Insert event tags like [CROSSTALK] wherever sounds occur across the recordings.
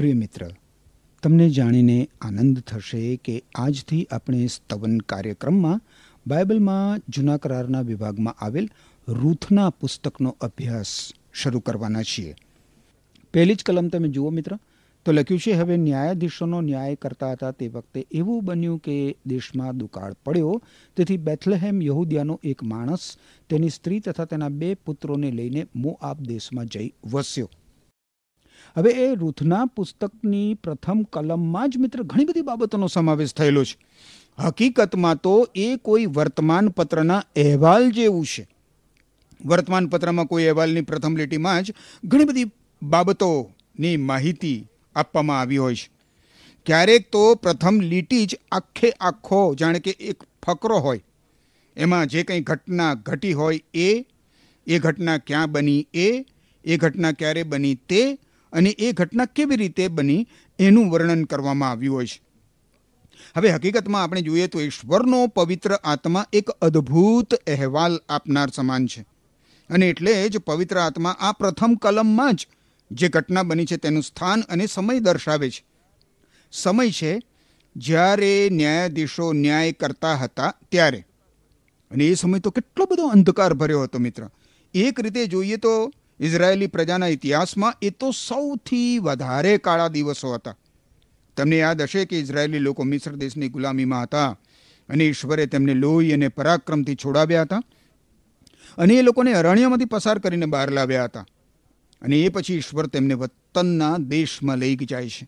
પ્રિય મિત્ર તમને જાણીને આનંદ થશે કે આજથી આપણે સ્તવન કાર્યક્રમમાં બાઇબલમાં જૂના કરારના વિભાગમાં આવેલ રૂથના પુસ્તકનો અભ્યાસ શરૂ કરવાના છીએ પહેલી જ કલમ તમે જુઓ મિત્ર તો લખ્યું છે હવે ન્યાયાધીશોનો ન્યાય કરતા હતા તે વખતે એવું બન્યું કે દેશમાં દુકાળ પડ્યો તેથી બેથલેહેમ યહુદિયાનો એક માણસ તેની સ્ત્રી તથા તેના બે પુત્રોને લઈને મો આપ દેશમાં જઈ વસ્યો હવે એ રૂથના પુસ્તકની પ્રથમ કલમમાં જ મિત્ર ઘણી બધી બાબતોનો સમાવેશ થયેલો છે હકીકતમાં તો એ કોઈ વર્તમાન પત્રના અહેવાલ જેવું છે વર્તમાન પત્રમાં કોઈ અહેવાલની પ્રથમ લીટીમાં જ ઘણી બધી બાબતોની માહિતી આપવામાં આવી હોય છે ક્યારેક તો પ્રથમ લીટી જ આખે આખો જાણે કે એક ફકરો હોય એમાં જે કંઈ ઘટના ઘટી હોય એ એ ઘટના ક્યાં બની એ એ ઘટના ક્યારે બની તે અને એ ઘટના કેવી રીતે બની એનું વર્ણન કરવામાં આવ્યું હોય છે હવે હકીકતમાં આપણે જોઈએ તો ઈશ્વરનો પવિત્ર આત્મા એક અદ્ભુત અહેવાલ આપનાર સમાન છે અને એટલે જ પવિત્ર આત્મા આ પ્રથમ કલમમાં જ જે ઘટના બની છે તેનું સ્થાન અને સમય દર્શાવે છે સમય છે જ્યારે ન્યાયાધીશો ન્યાય કરતા હતા ત્યારે અને એ સમય તો કેટલો બધો અંધકાર ભર્યો હતો મિત્ર એક રીતે જોઈએ તો ઇઝરાયેલી પ્રજાના ઇતિહાસમાં એ તો સૌથી વધારે કાળા દિવસો હતા તમને યાદ હશે કે ઇઝરાયેલી લોકો મિશ્ર દેશની ગુલામીમાં હતા અને ઈશ્વરે તેમને લોહી અને પરાક્રમથી છોડાવ્યા હતા અને એ લોકોને અરણ્યમાંથી પસાર કરીને બહાર લાવ્યા હતા અને એ પછી ઈશ્વર તેમને વતનના દેશમાં લઈ જાય છે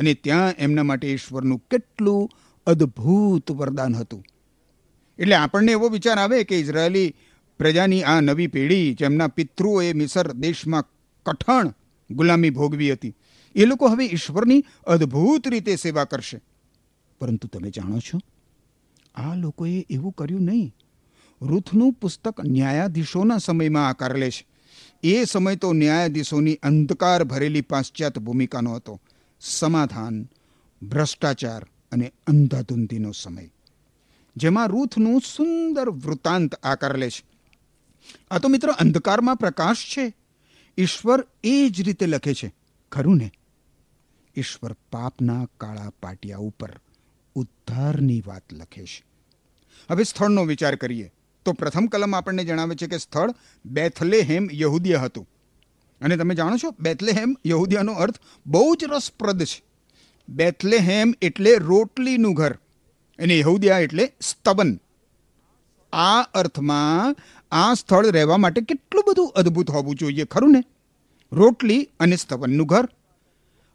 અને ત્યાં એમના માટે ઈશ્વરનું કેટલું અદ્ભુત વરદાન હતું એટલે આપણને એવો વિચાર આવે કે ઇઝરાયેલી પ્રજાની આ નવી પેઢી જેમના પિતૃઓએ મિસર દેશમાં કઠણ ગુલામી ભોગવી હતી એ લોકો હવે ઈશ્વરની અદ્ભુત રીતે સેવા કરશે પરંતુ તમે જાણો છો આ લોકોએ એવું કર્યું નહીં રૂથનું પુસ્તક ન્યાયાધીશોના સમયમાં આકાર લે છે એ સમય તો ન્યાયાધીશોની અંધકાર ભરેલી પાશ્ચાત્ય ભૂમિકાનો હતો સમાધાન ભ્રષ્ટાચાર અને અંધાધૂંધીનો સમય જેમાં રૂથનું સુંદર વૃત્તાંત આકાર લે છે આ તો મિત્ર અંધકારમાં પ્રકાશ છે ઈશ્વર એ જ રીતે લખે છે ખરું ને ઈશ્વર પાપના કાળા પાટિયા ઉપર ઉદ્ધારની વાત લખે છે હવે સ્થળનો વિચાર કરીએ તો પ્રથમ કલમ આપણને જણાવે છે કે સ્થળ બેથલેહેમ યહૂદીય હતું અને તમે જાણો છો બેથલેહેમ યહૂદીયાનો અર્થ બહુ જ રસપ્રદ છે બેથલેહેમ એટલે રોટલીનું ઘર અને યહૂદીયા એટલે સ્તબન આ અર્થમાં આ સ્થળ રહેવા માટે કેટલું બધું અદ્ભુત હોવું જોઈએ ખરું ને રોટલી અને સ્તવનનું ઘર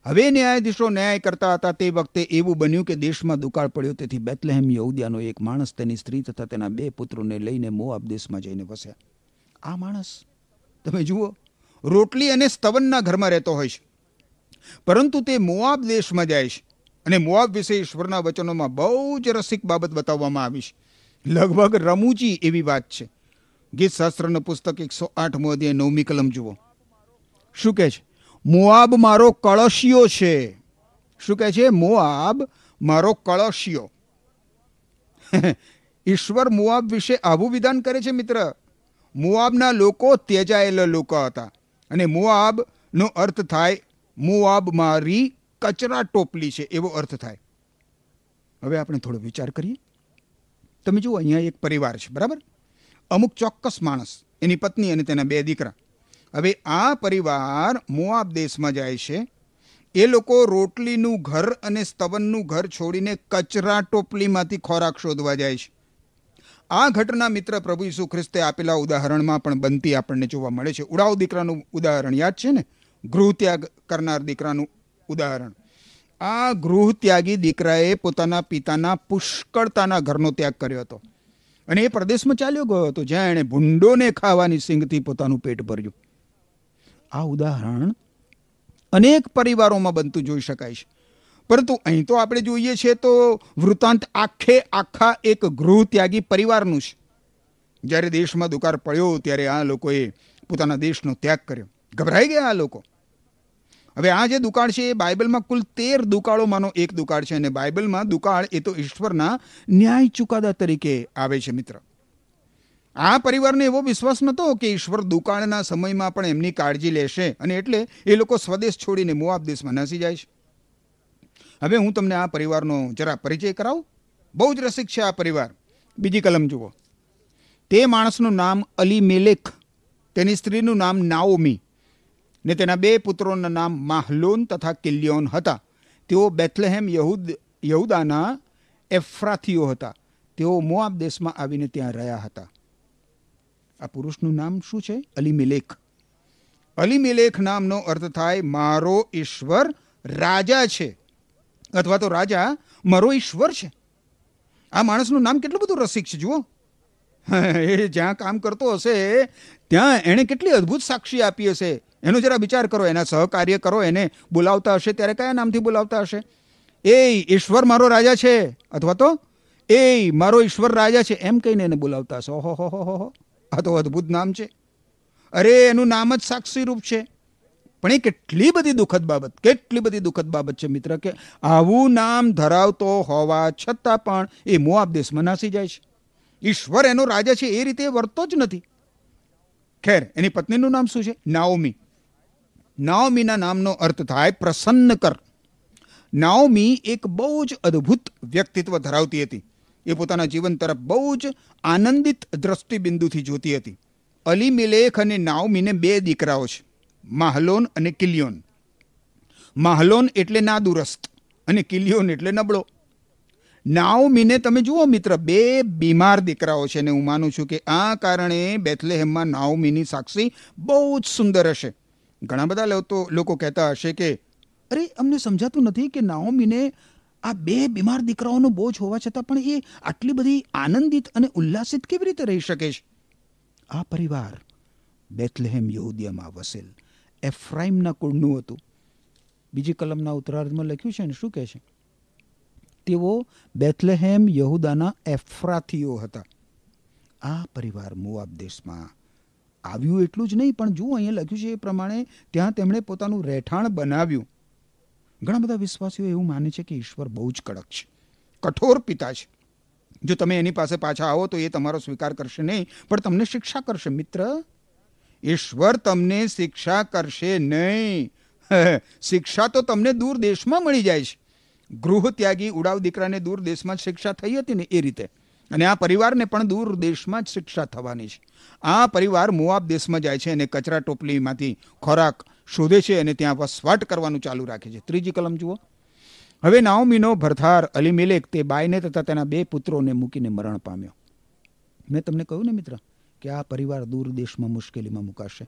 હવે ન્યાયાધીશો ન્યાય કરતા હતા તે વખતે એવું બન્યું કે દેશમાં દુકાળ પડ્યો તેથી બેતલેહેમ યહુદિયાનો એક માણસ તેની સ્ત્રી તથા તેના બે પુત્રોને લઈને મોઆબ દેશમાં જઈને વસ્યા આ માણસ તમે જુઓ રોટલી અને સ્તવનના ઘરમાં રહેતો હોય છે પરંતુ તે મોઆબ દેશમાં જાય છે અને મોઆબ વિશે ઈશ્વરના વચનોમાં બહુ જ રસિક બાબત બતાવવામાં આવી છે લગભગ રમૂજી એવી વાત છે ગીત શાસ્ત્રનું પુસ્તક એકસો આઠ અધ્યાય નવમી કલમ જુઓ શું કહે છે મોઆબ મારો કળશિયો છે શું કહે છે મોઆબ મારો કળશિયો [LAUGHS] ઈશ્વર મુઆબ વિશે આવું વિધાન કરે છે મિત્ર મુઆબના લોકો તેજાયેલા લોકો હતા અને મોઆબનો અર્થ થાય મુઆબ મારી કચરા ટોપલી છે એવો અર્થ થાય હવે આપણે થોડો વિચાર કરીએ તમે જુઓ અહીંયા એક પરિવાર છે બરાબર અમુક ચોક્કસ માણસ એની પત્ની અને તેના બે દીકરા હવે આ પરિવાર મોઆબ દેશમાં જાય છે એ લોકો રોટલીનું ઘર અને સ્તવનનું ઘર છોડીને કચરા ટોપલીમાંથી ખોરાક શોધવા જાય છે આ ઘટના મિત્ર પ્રભુ ઈસુ ખ્રિસ્તે આપેલા ઉદાહરણમાં પણ બનતી આપણને જોવા મળે છે ઉડાવ દીકરાનું ઉદાહરણ યાદ છે ને ગૃહ ત્યાગ કરનાર દીકરાનું ઉદાહરણ આ ગૃહ ત્યાગી દીકરાએ પોતાના પિતાના પુષ્કળતાના ઘરનો ત્યાગ કર્યો હતો અને એ પ્રદેશમાં ચાલ્યો ગયો હતો જ્યાં એણે ભૂંડોને ખાવાની સિંગથી પોતાનું પેટ ભર્યું આ ઉદાહરણ અનેક પરિવારોમાં બનતું જોઈ શકાય છે પરંતુ અહીં તો આપણે જોઈએ છીએ તો વૃત્તાંત આખે આખા એક ગૃહ ત્યાગી પરિવારનું છે જ્યારે દેશમાં દુકાળ પડ્યો ત્યારે આ લોકોએ પોતાના દેશનો ત્યાગ કર્યો ગભરાઈ ગયા આ લોકો હવે આ જે દુકાળ છે એ બાઇબલમાં કુલ તેર દુકાળોમાંનો એક દુકાળ છે અને બાઇબલમાં દુકાળ એ તો ઈશ્વરના ન્યાય ચુકાદા તરીકે આવે છે મિત્ર આ પરિવારને એવો વિશ્વાસ નહોતો કે ઈશ્વર દુકાળના સમયમાં પણ એમની કાળજી લેશે અને એટલે એ લોકો સ્વદેશ છોડીને મોઆબ દેશમાં નાસી જાય છે હવે હું તમને આ પરિવારનો જરા પરિચય કરાવું બહુ જ રસિક છે આ પરિવાર બીજી કલમ જુઓ તે માણસનું નામ અલી મેલેખ તેની સ્ત્રીનું નામ નાઓમી ને તેના બે પુત્રોના નામ માહલોન તથા કિલ્યોન હતા તેઓ બેથલેહેમ યહૂદ યહુદાના એફ્રાથીઓ હતા તેઓ મોઆબ દેશમાં આવીને ત્યાં રહ્યા હતા આ પુરુષનું નામ શું છે અલીમિલેખ અલીમિલેખ નામનો અર્થ થાય મારો ઈશ્વર રાજા છે અથવા તો રાજા મારો ઈશ્વર છે આ માણસનું નામ કેટલું બધું રસિક છે જુઓ [LAUGHS] એ જ્યાં કામ કરતો હશે ત્યાં એણે કેટલી અદ્ભુત સાક્ષી આપી હશે એનો જરા વિચાર કરો એના સહકાર્ય કરો એને બોલાવતા હશે ત્યારે કયા નામથી બોલાવતા હશે એ ઈશ્વર મારો રાજા છે અથવા તો એ મારો ઈશ્વર રાજા છે એમ કહીને એને બોલાવતા હશે ઓહો હો હો હો આ તો અદ્ભુત નામ છે અરે એનું નામ જ સાક્ષી રૂપ છે પણ એ કેટલી બધી દુઃખદ બાબત કેટલી બધી દુઃખદ બાબત છે મિત્ર કે આવું નામ ધરાવતો હોવા છતાં પણ એ મોઆબ દેશમાં નાસી જાય છે ઈશ્વર એનો રાજા છે એ રીતે વર્તો જ નથી ખેર એની પત્નીનું નામ શું છે નાઓમી નાઓમીના નામનો અર્થ થાય પ્રસન્ન કર નાઓમી એક બહુ જ અદ્ભુત વ્યક્તિત્વ ધરાવતી હતી એ પોતાના જીવન તરફ બહુ જ આનંદિત દ્રષ્ટિબિંદુથી જોતી હતી અલી મિલેખ અને નાઓમીને બે દીકરાઓ છે માહલોન અને કિલિયોન માહલોન એટલે ના દુરસ્ત અને કિલિયોન એટલે નબળો નાઓમીને તમે જુઓ મિત્ર બે બીમાર દીકરાઓ છે ને હું માનું છું કે આ કારણે બેથલેહેમમાં નાઓમીની સાક્ષી બહુ જ સુંદર હશે ઘણા બધા લોકો કહેતા હશે કે અરે અમને સમજાતું નથી કે નાઓમીને આ બે બીમાર દીકરાઓનો બોજ હોવા છતાં પણ એ આટલી બધી આનંદિત અને ઉલ્લાસિત કેવી રીતે રહી શકે છે આ પરિવાર બેથલેહેમ યહૂદિયામાં વસેલ એફ્રાઇમના કુળનું હતું બીજી કલમના ઉત્તરાર્ધમાં લખ્યું છે ને શું કહે છે તેઓ બેથલેહેમ યહુદાના એફ્રાથીઓ હતા આ પરિવાર મોઆબ દેશમાં આવ્યું એટલું જ નહીં પણ જો અહીંયા લખ્યું છે એ પ્રમાણે ત્યાં તેમણે પોતાનું રહેઠાણ બનાવ્યું ઘણા બધા વિશ્વાસીઓ એવું માને છે કે ઈશ્વર બહુ જ કડક છે કઠોર પિતા છે જો તમે એની પાસે પાછા આવો તો એ તમારો સ્વીકાર કરશે નહીં પણ તમને શિક્ષા કરશે મિત્ર ઈશ્વર તમને શિક્ષા કરશે નહીં [LAUGHS] શિક્ષા તો તમને દૂર દેશમાં મળી જાય છે ગૃહ ત્યાગી ઉડાવ દીકરાને દૂર દેશમાં શિક્ષા થઈ હતી ને એ રીતે અને આ પરિવારને પણ દૂર દેશમાં જ શિક્ષા થવાની છે આ પરિવાર મોઆબ દેશમાં જાય છે અને કચરા ટોપલીમાંથી ખોરાક શોધે છે અને ત્યાં વસવાટ કરવાનું ચાલુ રાખે છે ત્રીજી કલમ જુઓ હવે નાઓમીનો ભરથાર અલી અલીમિલેક તે બાઈને તથા તેના બે પુત્રોને મૂકીને મરણ પામ્યો મેં તમને કહ્યું ને મિત્ર કે આ પરિવાર દૂર દેશમાં મુશ્કેલીમાં મુકાશે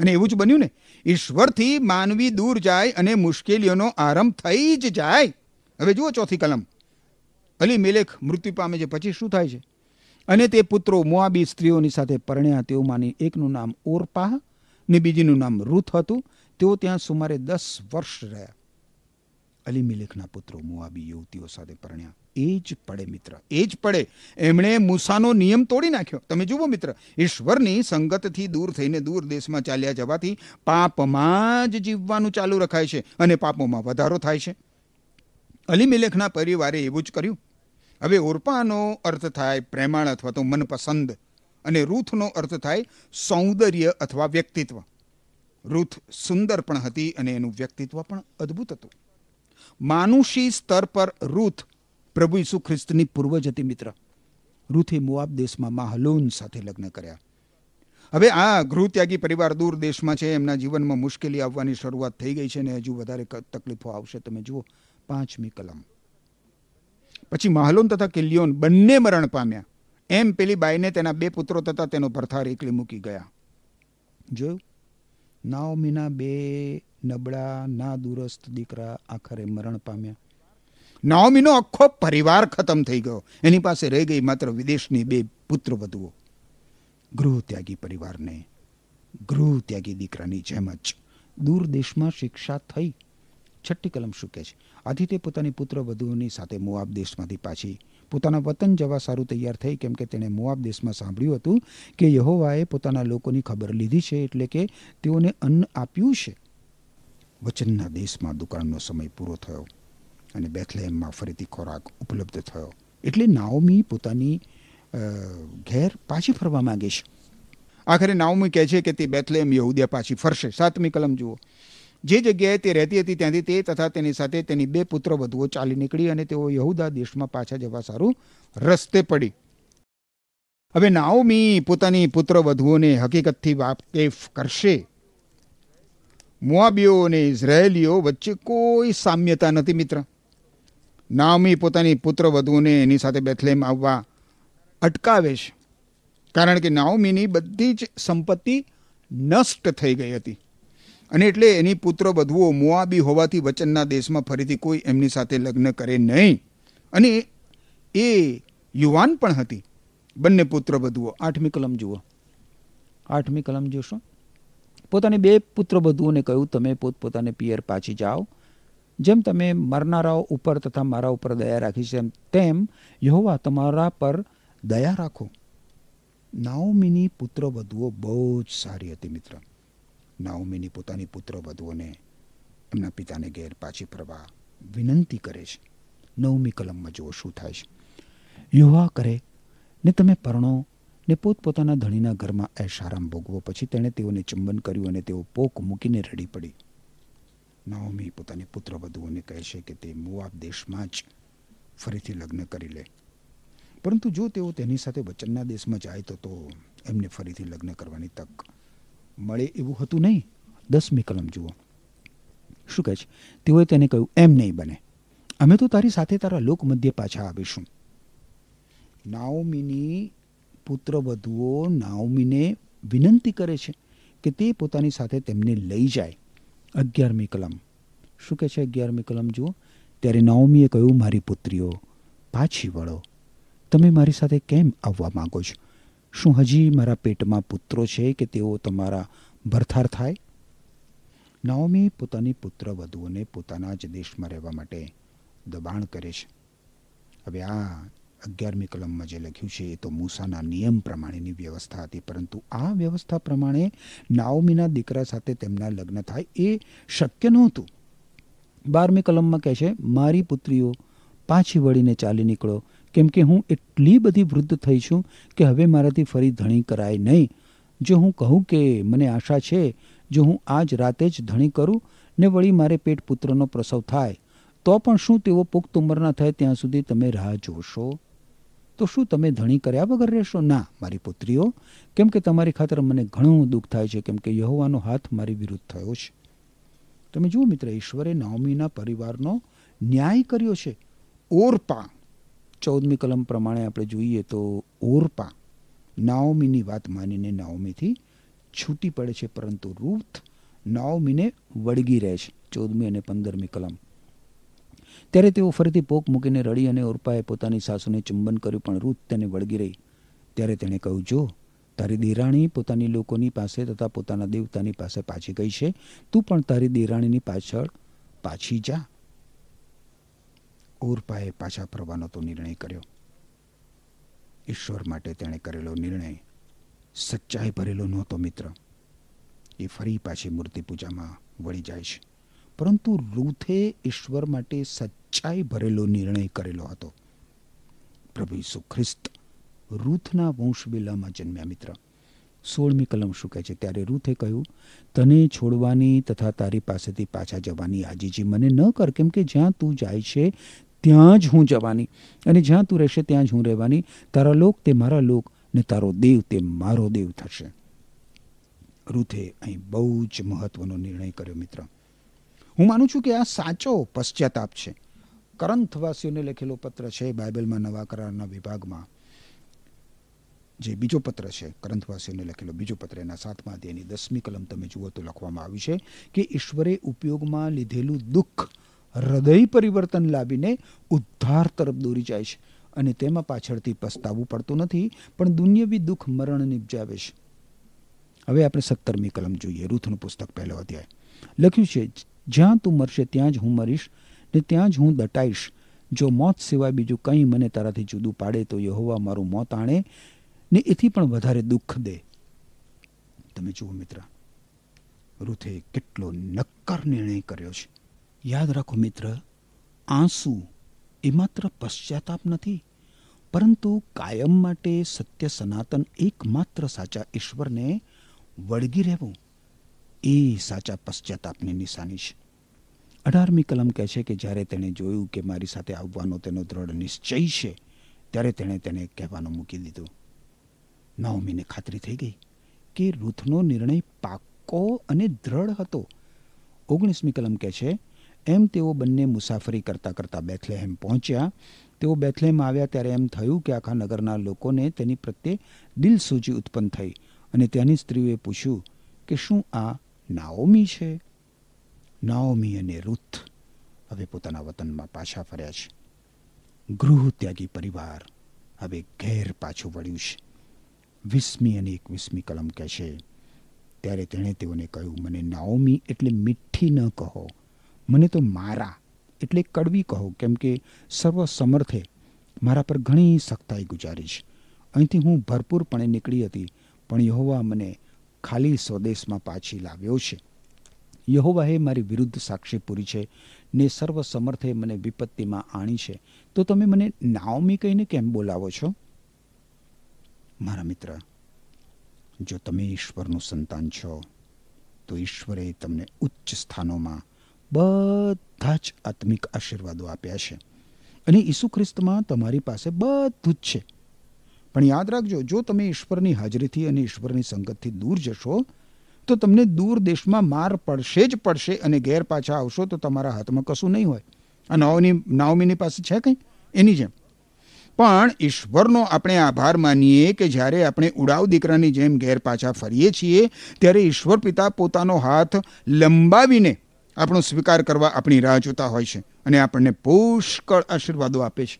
અને એવું જ બન્યું ને ઈશ્વરથી માનવી દૂર જાય અને મુશ્કેલીઓનો આરંભ થઈ જ જાય હવે જુઓ ચોથી કલમ અલી મેલેખ મૃત્યુ પામે છે પછી શું થાય છે અને તે પુત્રો મોઆબી સ્ત્રીઓની સાથે પરણ્યા તેઓમાંની એકનું નામ ઓરપાહ ને બીજીનું નામ રૂથ હતું તેઓ ત્યાં સુમારે દસ વર્ષ રહ્યા અલી મિલેખના પુત્રો મોઆબી યુવતીઓ સાથે પરણ્યા એ જ પડે મિત્ર એ જ પડે એમણે મૂસાનો નિયમ તોડી નાખ્યો તમે જુઓ મિત્ર ઈશ્વરની સંગતથી દૂર થઈને દૂર દેશમાં ચાલ્યા જવાથી પાપમાં જ જીવવાનું ચાલુ રખાય છે અને પાપોમાં વધારો થાય છે અલીમિલેખના પરિવારે એવું જ કર્યું હવે ઓરપાનો અર્થ થાય પ્રેમાળ અથવા તો મનપસંદ અને રૂથનો અર્થ થાય સૌંદર્ય અથવા વ્યક્તિત્વ રૂથ સુંદર પણ હતી અને એનું વ્યક્તિત્વ પણ અદ્ભુત હતું માનુષી સ્તર પર રૂથ પ્રભુ ઈસુ ખ્રિસ્તની પૂર્વજ હતી મિત્ર રૂથે મુઆબ દેશમાં માહલોન સાથે લગ્ન કર્યા હવે આ ગૃહત્યાગી પરિવાર દૂર દેશમાં છે એમના જીવનમાં મુશ્કેલી આવવાની શરૂઆત થઈ ગઈ છે અને હજુ વધારે તકલીફો આવશે તમે જુઓ પાંચમી કલમ પછી માહલોન તથા કિલ્યોન બંને મરણ પામ્યા એમ પેલી બાઈને તેના બે પુત્રો તથા તેનો ભરથાર એકલી મૂકી ગયા જોયું નાઓમીના બે નબળા ના દુરસ્ત દીકરા આખરે મરણ પામ્યા નાઓમીનો આખો પરિવાર ખતમ થઈ ગયો એની પાસે રહી ગઈ માત્ર વિદેશની બે પુત્ર વધુઓ ગૃહ ત્યાગી પરિવારને ગૃહ ત્યાગી દીકરાની જેમ જ દૂર દેશમાં શિક્ષા થઈ છઠ્ઠી કલમ શું કહે છે આથી તે પોતાની પુત્ર વધુઓની સાથે મોઆબ દેશમાંથી પાછી પોતાના વતન જવા સારું તૈયાર થઈ કેમ કે તેણે મોઆબ દેશમાં સાંભળ્યું હતું કે યહોવાએ પોતાના લોકોની ખબર લીધી છે એટલે કે તેઓને અન્ન આપ્યું છે વચનના દેશમાં દુકાનનો સમય પૂરો થયો અને બેથલેહેમમાં ફરીથી ખોરાક ઉપલબ્ધ થયો એટલે નાઓમી પોતાની ઘેર પાછી ફરવા માગે છે આખરે નાઓમી કહે છે કે તે બેથલેમ યહૂદિયા પાછી ફરશે સાતમી કલમ જુઓ જી જગ્યાએ તે રહેતી હતી ત્યાંથી તે તથા તેની સાથે તેની બે પુત્રવધૂઓ ચાલી નીકળી અને તેઓ યહુદા દેશમાં પાછા જવા સારુ રસ્તે પડી હવે નાઓમી પોતાની પુત્રવધૂઓને હકીકતથી વાકેફ કરશે મોઆબિયોને ઇઝરાયેલીઓ વચ્ચે કોઈ સામ્યતા નથી મિત્ર નાઓમી પોતાની પુત્રવધૂઓને એની સાથે બેથલેમ આવવાટકાવે છે કારણ કે નાઓમીની બધી જ સંપત્તિ નષ્ટ થઈ ગઈ હતી અને એટલે એની પુત્ર બધુઓ મોઆબી હોવાથી વચનના દેશમાં ફરીથી કોઈ એમની સાથે લગ્ન કરે નહીં અને એ યુવાન પણ હતી બંને પુત્ર બધુઓ આઠમી કલમ જુઓ આઠમી કલમ જોશો પોતાની બે પુત્ર વધુઓને કહ્યું તમે પોતપોતાને પિયર પાછી જાઓ જેમ તમે મરનારાઓ ઉપર તથા મારા ઉપર દયા રાખી છે તેમ યહોવા તમારા પર દયા રાખો નાઓમીની વધુઓ બહુ જ સારી હતી મિત્ર નાઓમીની પોતાની પુત્ર વધુઓને એમના પિતાને ઘેર પાછી ફરવા વિનંતી કરે છે નવમી કલમમાં જુઓ શું થાય છે યુવા કરે ને તમે પરણો ને પોતપોતાના ધણીના ઘરમાં એશારામ ભોગવો પછી તેણે તેઓને ચુંબન કર્યું અને તેઓ પોક મૂકીને રડી પડી નવમી પોતાની પુત્ર વધુઓને કહે છે કે તે મુઆબ દેશમાં જ ફરીથી લગ્ન કરી લે પરંતુ જો તેઓ તેની સાથે વચનના દેશમાં જાય તો તો એમને ફરીથી લગ્ન કરવાની તક મળે એવું હતું નહીં દસમી કલમ જુઓ શું કહે છે તેઓએ તેને કહ્યું એમ નહીં બને અમે તો તારી સાથે તારા લોક મધ્ય પાછા આવીશું નાઓમીની પુત્રવધુઓ નાઓમીને વિનંતી કરે છે કે તે પોતાની સાથે તેમને લઈ જાય અગિયારમી કલમ શું કહે છે અગિયારમી કલમ જુઓ ત્યારે નાઓમીએ કહ્યું મારી પુત્રીઓ પાછી વળો તમે મારી સાથે કેમ આવવા માગો છો શું હજી મારા પેટમાં પુત્રો છે કે તેઓ તમારા ભરથાર થાય નાઓમી પોતાની પુત્ર વધુઓને પોતાના જ દેશમાં રહેવા માટે દબાણ કરે છે હવે આ અગિયારમી કલમમાં જે લખ્યું છે એ તો મૂસાના નિયમ પ્રમાણેની વ્યવસ્થા હતી પરંતુ આ વ્યવસ્થા પ્રમાણે નાઓમીના દીકરા સાથે તેમના લગ્ન થાય એ શક્ય નહોતું બારમી કલમમાં કહે છે મારી પુત્રીઓ પાછી વળીને ચાલી નીકળો કેમ કે હું એટલી બધી વૃદ્ધ થઈ છું કે હવે મારાથી ફરી ધણી કરાય નહીં જો હું કહું કે મને આશા છે જો હું આજ રાતે જ ધણી કરું ને વળી મારે પેટ પુત્રનો પ્રસવ થાય તો પણ શું તેઓ પુખ્ત ઉંમરના થાય ત્યાં સુધી તમે રાહ જોશો તો શું તમે ધણી કર્યા વગર રહેશો ના મારી પુત્રીઓ કેમ કે તમારી ખાતર મને ઘણું દુઃખ થાય છે કેમ કે યહોવાનો હાથ મારી વિરુદ્ધ થયો છે તમે જુઓ મિત્ર ઈશ્વરે નવમીના પરિવારનો ન્યાય કર્યો છે ઓરપા ચૌદમી કલમ પ્રમાણે આપણે જોઈએ તો ઓરપા નાઓમીની વાત માનીને નાઓમીથી છૂટી પડે છે પરંતુ રૂથ નાઓમીને વળગી રહે છે ચૌદમી અને પંદરમી કલમ ત્યારે તેઓ ફરીથી પોક મૂકીને રડી અને ઓરપાએ પોતાની સાસુને ચુંબન કર્યું પણ રૂથ તેને વળગી રહી ત્યારે તેણે કહ્યું જો તારી દેરાણી પોતાની લોકોની પાસે તથા પોતાના દેવતાની પાસે પાછી ગઈ છે તું પણ તારી દેરાણીની પાછળ પાછી જા ઓરપાએ પાછા ફરવાનો તો નિર્ણય કર્યો ઈશ્વર માટે તેણે કરેલો નિર્ણય સચ્ચાઈ ભરેલો નહોતો મિત્ર એ ફરી પાછી મૂર્તિ પૂજામાં વળી જાય છે પરંતુ રૂથે ઈશ્વર માટે સચ્ચાઈ ભરેલો નિર્ણય કરેલો હતો પ્રભુ ઈસુ ખ્રિસ્ત રૂથના વંશબેલામાં જન્મ્યા મિત્ર સોળમી કલમ શું કહે છે ત્યારે રૂથે કહ્યું તને છોડવાની તથા તારી પાસેથી પાછા જવાની આજીજી મને ન કર કેમ કે જ્યાં તું જાય છે ત્યાં જ હું જવાની અને જ્યાં તું રહેશે ત્યાં જ હું રહેવાની તારા લોક તે મારા લોક ને તારો દેવ તે મારો દેવ થશે રૂથે અહીં બહુ જ મહત્વનો નિર્ણય કર્યો મિત્ર હું માનું છું કે આ સાચો પશ્ચાતાપ છે કરંથવાસીઓને લખેલો પત્ર છે બાઇબલમાં નવા કરારના વિભાગમાં જે બીજો પત્ર છે કરંથવાસીઓને લખેલો બીજો પત્ર એના સાતમા અધ્યાયની દસમી કલમ તમે જુઓ તો લખવામાં આવ્યું છે કે ઈશ્વરે ઉપયોગમાં લીધેલું દુઃખ હૃદય પરિવર્તન લાવીને ઉદ્ધાર તરફ દોરી જાય છે અને તેમાં પાછળથી પસ્તાવું પડતું નથી પણ દુન્યવી દુઃખ મરણ નિપજાવે છે હવે આપણે સત્તરમી કલમ જોઈએ રૂથનું પુસ્તક પહેલો અધ્યાય લખ્યું છે જ્યાં તું મરશે ત્યાં જ હું મરીશ ને ત્યાં જ હું દટાઈશ જો મોત સિવાય બીજું કંઈ મને તારાથી જુદું પાડે તો યહોવા મારું મોત આણે ને એથી પણ વધારે દુઃખ દે તમે જુઓ મિત્ર રૂથે કેટલો નક્કર નિર્ણય કર્યો છે યાદ રાખો મિત્ર આંસુ એ માત્ર પશ્ચાતાપ નથી પરંતુ કાયમ માટે સત્ય સનાતન એકમાત્ર સાચા ઈશ્વરને વળગી રહેવું એ સાચા પશ્ચાતાપની નિશાની છે અઢારમી કલમ કહે છે કે જ્યારે તેણે જોયું કે મારી સાથે આવવાનો તેનો દ્રઢ નિશ્ચય છે ત્યારે તેણે તેને કહેવાનું મૂકી દીધું નવમીને ખાતરી થઈ ગઈ કે રૂથનો નિર્ણય પાકો અને દ્રઢ હતો ઓગણીસમી કલમ કહે છે એમ તેઓ બંને મુસાફરી કરતાં કરતાં બેથલેહેમ પહોંચ્યા તેઓ બેથલેહેમ આવ્યા ત્યારે એમ થયું કે આખા નગરના લોકોને તેની પ્રત્યે દિલસૂજી ઉત્પન્ન થઈ અને ત્યાંની સ્ત્રીઓએ પૂછ્યું કે શું આ નાઓમી છે નાઓમી અને રૂથ હવે પોતાના વતનમાં પાછા ફર્યા છે ગૃહ ત્યાગી પરિવાર હવે ઘેર પાછું વળ્યું છે વીસમી અને એકવીસમી કલમ કહે છે ત્યારે તેણે તેઓને કહ્યું મને નાઓમી એટલે મીઠી ન કહો મને તો મારા એટલે કડવી કહો કેમ કે સર્વ સમર્થે મારા પર ઘણી સખ્તાઈ ગુજારી છે અહીંથી હું ભરપૂરપણે નીકળી હતી પણ યહોવા મને ખાલી સ્વદેશમાં પાછી લાવ્યો છે યહોવાએ મારી વિરુદ્ધ સાક્ષી પૂરી છે ને સર્વ સમર્થે મને વિપત્તિમાં આણી છે તો તમે મને નાઓમી કહીને કેમ બોલાવો છો મારા મિત્ર જો તમે ઈશ્વરનું સંતાન છો તો ઈશ્વરે તમને ઉચ્ચ સ્થાનોમાં બધા જ આત્મિક આશીર્વાદો આપ્યા છે અને ઈસુ ખ્રિસ્તમાં તમારી પાસે બધું જ છે પણ યાદ રાખજો જો તમે ઈશ્વરની હાજરીથી અને ઈશ્વરની સંગતથી દૂર જશો તો તમને દૂર દેશમાં માર પડશે જ પડશે અને ઘેર પાછા આવશો તો તમારા હાથમાં કશું નહીં હોય આ નાઓની નાવમીની પાસે છે કંઈ એની જેમ પણ ઈશ્વરનો આપણે આભાર માનીએ કે જ્યારે આપણે ઉડાવ દીકરાની જેમ ઘેર પાછા ફરીએ છીએ ત્યારે ઈશ્વર પિતા પોતાનો હાથ લંબાવીને આપણો સ્વીકાર કરવા આપણી રાહ જોતા હોય છે અને આપણને પુષ્કળ આશીર્વાદો આપે છે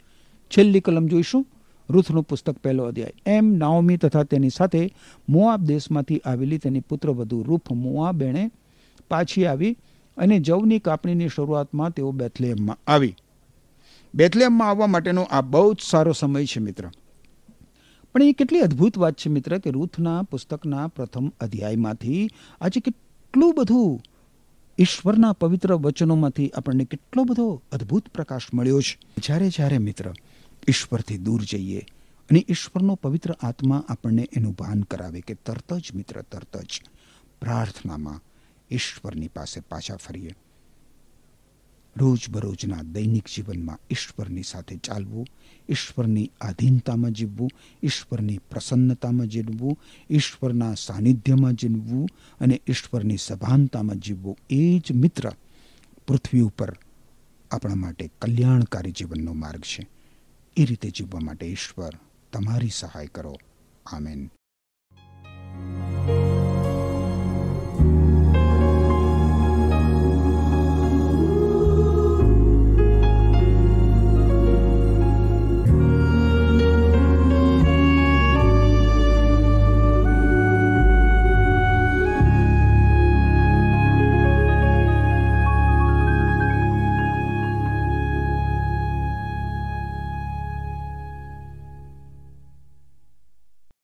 છેલ્લી કલમ જોઈશું રૂથનું પુસ્તક પહેલો અધ્યાય એમ નાઓમી તથા તેની સાથે મોઆબ દેશમાંથી આવેલી તેની પુત્રવધુ રૂફ મોઆબેણે પાછી આવી અને જવની કાપણીની શરૂઆતમાં તેઓ બેથલેમમાં આવી બેથલેમમાં આવવા માટેનો આ બહુ જ સારો સમય છે મિત્ર પણ એ કેટલી અદ્ભુત વાત છે મિત્ર કે રૂથના પુસ્તકના પ્રથમ અધ્યાયમાંથી આજે કેટલું બધું ઈશ્વરના પવિત્ર વચનોમાંથી આપણને કેટલો બધો અદ્ભુત પ્રકાશ મળ્યો છે જ્યારે જ્યારે મિત્ર ઈશ્વરથી દૂર જઈએ અને ઈશ્વરનો પવિત્ર આત્મા આપણને એનું ભાન કરાવે કે તરત જ મિત્ર તરત જ પ્રાર્થનામાં ઈશ્વરની પાસે પાછા ફરીએ રોજબરોજના દૈનિક જીવનમાં ઈશ્વરની સાથે ચાલવું ઈશ્વરની આધીનતામાં જીવવું ઈશ્વરની પ્રસન્નતામાં જીવવું ઈશ્વરના સાનિધ્યમાં જીવવું અને ઈશ્વરની સભાનતામાં જીવવું એ જ મિત્ર પૃથ્વી ઉપર આપણા માટે કલ્યાણકારી જીવનનો માર્ગ છે એ રીતે જીવવા માટે ઈશ્વર તમારી સહાય કરો આમેન thank you